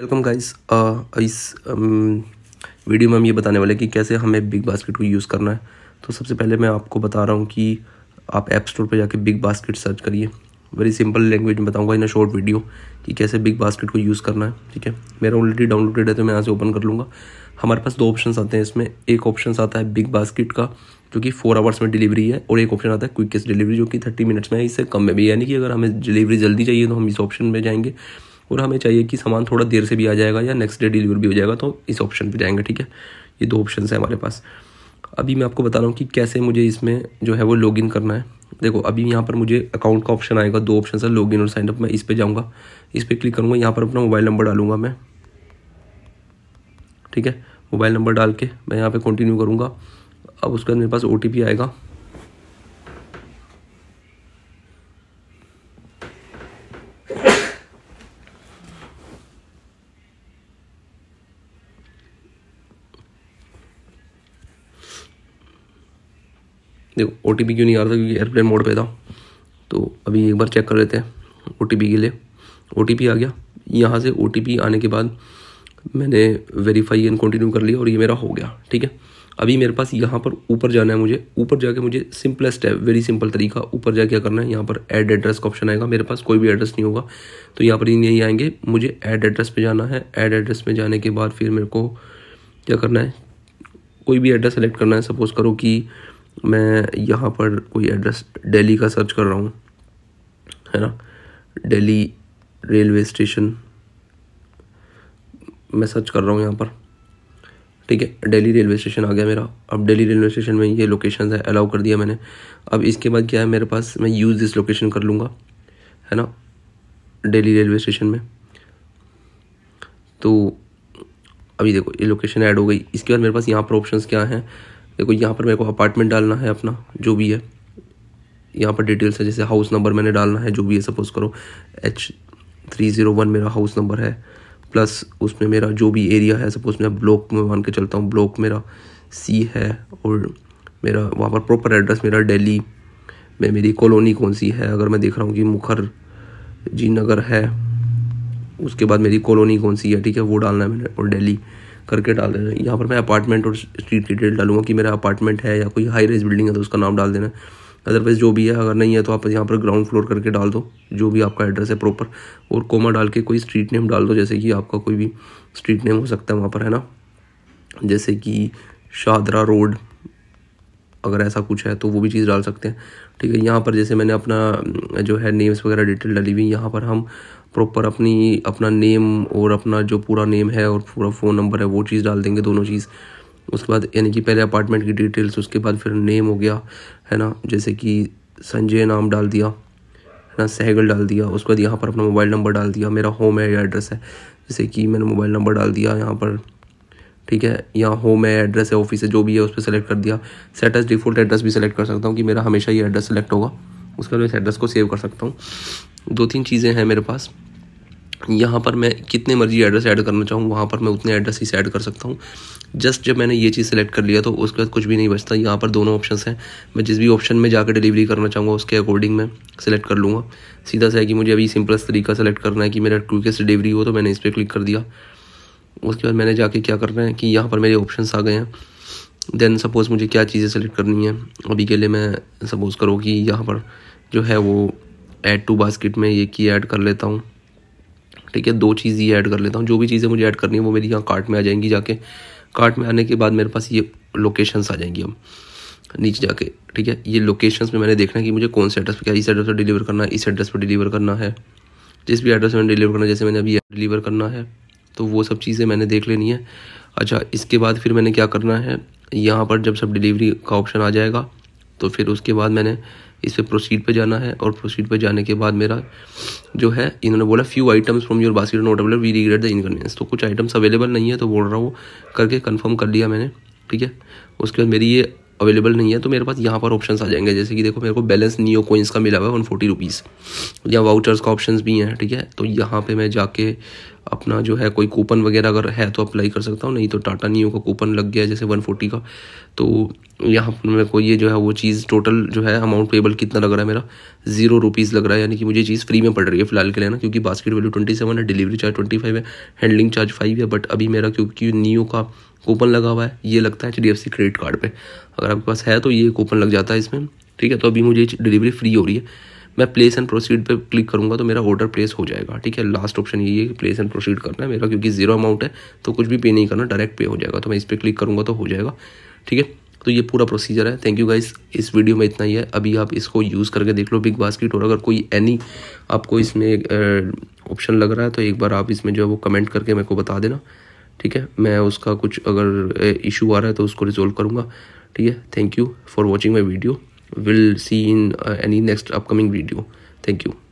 welcome guys इस video में हम ये बताने वाले कि कैसे हमें बिग बास्केट को यूज़ करना है तो सबसे पहले मैं आपको बता रहा हूँ कि आप ऐप स्टोर पर जाके बिग बास्केट सर्च करिए वेरी सिंपल लैंग्वेज में बताऊँगा इन शॉर्ट वीडियो कि कैसे बिग बास्केट को यूज़ करना है ठीक है मेरा ऑलरेडी डाउनलोडेड है तो मैं यहाँ से ओपन कर लूँगा हमारे पास दो ऑप्शन आते हैं इसमें एक ऑप्शन आता है बिग बास्केट का जो कि फोर आवर्स में डिलीवरी है और एक ऑप्शन आता है क्विकेस्ट डिलीवरी जो कि थर्टी मिनट्स में है इससे कम में भी यानी कि अगर हमें डिलीवरी जल्दी चाहिए तो हम इस ऑप्शन में जाएंगे और हमें चाहिए कि सामान थोड़ा देर से भी आ जाएगा या नेक्स्ट डे डिलीवर भी हो जाएगा तो इस ऑप्शन पर जाएंगे ठीक है ये दो ऑप्शन है हमारे पास अभी मैं आपको बता रहा हूँ कि कैसे मुझे इसमें जो है वो लॉगिन करना है देखो अभी यहाँ पर मुझे अकाउंट का ऑप्शन आएगा दो ऑप्शन है लॉगिन और साइनअप मैं इस पर जाऊँगा इस पर क्लिक करूँगा यहाँ पर अपना मोबाइल नंबर डालूंगा मैं ठीक है मोबाइल नंबर डाल के मैं यहाँ पर कंटिन्यू करूँगा अब उसके बाद मेरे पास ओ आएगा देखो ओ क्यों नहीं आ रहा था क्योंकि एयरप्लेन मोड पे था तो अभी एक बार चेक कर लेते हैं ओ के लिए ओ आ गया यहाँ से ओ आने के बाद मैंने वेरीफाई एंड कंटिन्यू कर लिया और ये मेरा हो गया ठीक है अभी मेरे पास यहाँ पर ऊपर जाना है मुझे ऊपर जाके मुझे सिंपलेस्ट है वेरी सिंपल तरीका ऊपर जाके क्या करना है यहाँ पर ऐड एड्रेस का ऑप्शन आएगा मेरे पास कोई भी एड्रेस नहीं होगा तो यहाँ पर यही आएंगे मुझे ऐड एड्रेस पे जाना है ऐड एड्रेस में जाने के बाद फिर मेरे को क्या करना है कोई भी एड्रेस सेलेक्ट करना है सपोज़ करो कि मैं यहाँ पर कोई एड्रेस दिल्ली का सर्च कर रहा हूँ है ना दिल्ली रेलवे स्टेशन मैं सर्च कर रहा हूँ यहाँ पर ठीक है दिल्ली रेलवे स्टेशन आ गया मेरा अब दिल्ली रेलवे स्टेशन में ये लोकेशन है अलाउ कर दिया मैंने अब इसके बाद क्या है मेरे पास मैं यूज़ दिस लोकेशन कर लूँगा है ना दिल्ली रेलवे स्टेशन में तो अभी देखो ये लोकेशन ऐड हो गई इसके बाद मेरे पास यहाँ पर ऑप्शंस क्या हैं देखो यहाँ पर मेरे को अपार्टमेंट डालना है अपना जो भी है यहाँ पर डिटेल्स है जैसे हाउस नंबर मैंने डालना है जो भी है सपोज़ करो एच थ्री ज़ीरो वन मेरा हाउस नंबर है प्लस उसमें मेरा जो भी एरिया है सपोज़ मैं ब्लॉक में मान के चलता हूँ ब्लॉक मेरा सी है और मेरा वहाँ पर प्रॉपर एड्रेस मेरा डेली में मेरी कॉलोनी कौन सी है अगर मैं देख रहा हूँ कि मुखर जी नगर है उसके बाद मेरी कॉलोनी कौन सी है ठीक है वो डालना है मैंने और डेली करके डाल देना यहाँ पर मैं अपार्टमेंट और स्ट्रीट की डिटेल डालूंगा कि मेरा अपार्टमेंट है या कोई हाई रेज बिल्डिंग है तो उसका नाम डाल देना अदरवाइज़ जो भी है अगर नहीं है तो आप यहाँ पर ग्राउंड फ्लोर करके डाल दो जो भी आपका एड्रेस है प्रॉपर और कोमा डाल के कोई स्ट्रीट नेम डाल दो जैसे कि आपका कोई भी स्ट्रीट नेम हो सकता है वहाँ पर है ना जैसे कि शाहदरा रोड अगर ऐसा कुछ है तो वो भी चीज़ डाल सकते हैं ठीक है यहाँ पर जैसे मैंने अपना जो है नेम्स वगैरह डिटेल डाली हुई यहाँ पर हम प्रॉपर अपनी अपना नेम और अपना जो पूरा नेम है और पूरा फ़ोन नंबर है वो चीज़ डाल देंगे दोनों चीज़ उसके बाद यानी कि पहले अपार्टमेंट की डिटेल्स उसके बाद फिर नेम हो गया है ना जैसे कि संजय नाम डाल दिया है ना सहगल डाल दिया उसके बाद यहाँ पर अपना मोबाइल नंबर डाल दिया मेरा होम है एड्रेस है जैसे कि मैंने मोबाइल नंबर डाल दिया यहाँ पर ठीक है यहाँ होम है एड्रेस है ऑफिस है जो भी है उस पर सेलेक्ट कर दिया सेट एज डिफ़ॉल्ट एड्रेस भी सिलेक्ट कर सकता हूँ कि मेरा हमेशा ये एड्रेस सेलेक्ट होगा उसके बाद मैं इस एड्रेस को सेव कर सकता हूँ दो तीन चीज़ें हैं मेरे पास यहाँ पर मैं कितने मर्जी एड्रेस ऐड करना चाहूँ वहाँ पर मैं उतने एड्रेस ही ऐड कर सकता हूँ जस्ट जब मैंने ये चीज़ सेलेक्ट कर लिया तो उसके बाद कुछ भी नहीं बचता यहाँ पर दोनों ऑप्शन हैं मैं जिस भी ऑप्शन में जाकर डिलीवरी करना चाहूँगा उसके अकॉर्डिंग मैं सेलेक्ट कर लूँगा सीधा सा है कि मुझे अभी सिंपलेस्ट तरीका सेलेक्ट करना है कि मेरा टू केस डिलीवरी हो तो मैंने इस पर क्लिक कर दिया उसके बाद मैंने जाके क्या करना है कि यहाँ पर मेरे ऑप्शन आ गए हैं देन सपोज़ मुझे क्या चीज़ें सेलेक्ट करनी है अभी के लिए मैं सपोज़ करो कि यहाँ पर जो है वो ऐड टू बास्केट में ये की ऐड कर लेता हूँ ठीक है दो चीज़ ये ऐड कर लेता हूँ जो भी चीज़ें मुझे ऐड करनी है वो मेरी यहाँ कार्ट में आ जाएंगी जाके कार्ट में आने के बाद मेरे पास ये लोकेशंस आ जाएंगी अब नीचे जाके ठीक है ये लोकेशंस में मैंने देखना कि मुझे कौन से एड्रेस पर क्या इस एड्रेस पर डिलीवर करना है इस एड्रेस पर डिलीवर करना है जिस भी एड्रेस मैंने डिलीवर करना जैसे मैंने अभी डिलीवर करना है तो वो सब चीज़ें मैंने देख लेनी है अच्छा इसके बाद फिर मैंने क्या करना है यहाँ पर जब सब डिलीवरी का ऑप्शन आ जाएगा तो फिर उसके बाद मैंने इस पर प्रोसीड पर जाना है और प्रोसीड पर जाने के बाद मेरा जो है इन्होंने बोला few items from your basket not available we regret the inconvenience तो कुछ आइटम्स अवेलेबल नहीं है तो बोल रहा हूँ करके कन्फर्म कर लिया मैंने ठीक है उसके बाद मेरी ये अवेलेबल नहीं है तो मेरे पास यहाँ पर ऑप्शंस आ जाएंगे जैसे कि देखो मेरे को बैलेंस नियो कोइंस का मिला हुआ है वन फोर्टी रुपीज़ या वाउचर्स का ऑप्शंस भी हैं ठीक है तो यहाँ पे मैं जाके अपना जो है कोई कूपन वगैरह अगर है तो अप्लाई कर सकता हूँ नहीं तो टाटा नियो का कूपन लग गया जैसे वन फोर्टी का तो यहाँ पर मेरे को ये जो है वो चीज़ टोटल जो है अमाउंट पेबल कितना लग रहा है मेरा जीरो रुपीज़ लग रहा है यानी कि मुझे चीज़ फ्री में पड़ रही है फिलहाल के लिए ना क्योंकि बास्केट वैल्यू ट्वेंटी सेवन है डिलीवरी चार्ज ट्वेंटी फाइव है हैंडलिंग चार्ज फाइव है बट अभी मेरा क्योंकि नियो का कूपन लगा हुआ है ये लगता है H D F C credit card पर अगर आपके पास है तो ये कूपन लग जाता है इसमें ठीक है तो अभी मुझे डिलीवरी फ्री हो रही है मैं प्लेस एंड प्रोसीड पर क्लिक करूँगा तो मेरा ऑर्डर प्लेस हो जाएगा ठीक है लास्ट ऑप्शन यही है कि प्लेस एंड प्रोसीड करना है मेरा क्योंकि जीरो अमाउंट है तो कुछ भी पे नहीं करना डायरेक्ट पे हो जाएगा तो मैं इस पर क्लिक करूँगा तो हो जाएगा ठीक है तो ये पूरा प्रोसीजर है थैंक यू गाइस इस वीडियो में इतना ही है अभी आप इसको यूज़ करके देख लो बिग बास्केट और अगर कोई एनी आपको इसमें ऑप्शन लग रहा है तो एक बार आप इसमें जो है वो कमेंट करके मेरे को बता देना ठीक है मैं उसका कुछ अगर इशू आ रहा है तो उसको रिजोल्व करूँगा ठीक है thank you for watching my video will see in any next upcoming video thank you